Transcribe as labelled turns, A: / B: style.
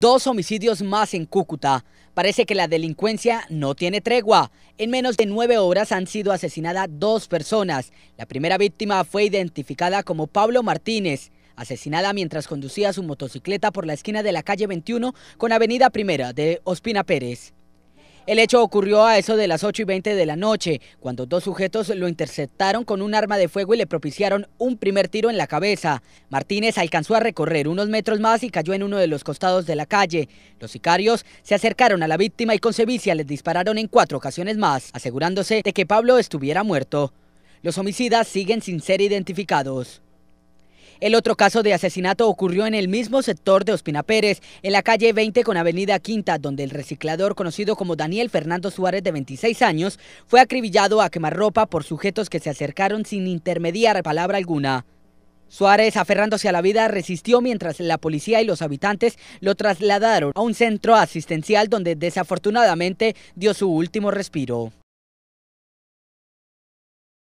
A: Dos homicidios más en Cúcuta. Parece que la delincuencia no tiene tregua. En menos de nueve horas han sido asesinadas dos personas. La primera víctima fue identificada como Pablo Martínez, asesinada mientras conducía su motocicleta por la esquina de la calle 21 con Avenida Primera de Ospina Pérez. El hecho ocurrió a eso de las 8 y 20 de la noche, cuando dos sujetos lo interceptaron con un arma de fuego y le propiciaron un primer tiro en la cabeza. Martínez alcanzó a recorrer unos metros más y cayó en uno de los costados de la calle. Los sicarios se acercaron a la víctima y con sevicia les dispararon en cuatro ocasiones más, asegurándose de que Pablo estuviera muerto. Los homicidas siguen sin ser identificados. El otro caso de asesinato ocurrió en el mismo sector de Ospina Pérez, en la calle 20 con Avenida Quinta, donde el reciclador conocido como Daniel Fernando Suárez, de 26 años, fue acribillado a quemarropa por sujetos que se acercaron sin intermediar palabra alguna. Suárez, aferrándose a la vida, resistió mientras la policía y los habitantes lo trasladaron a un centro asistencial donde desafortunadamente dio su último respiro.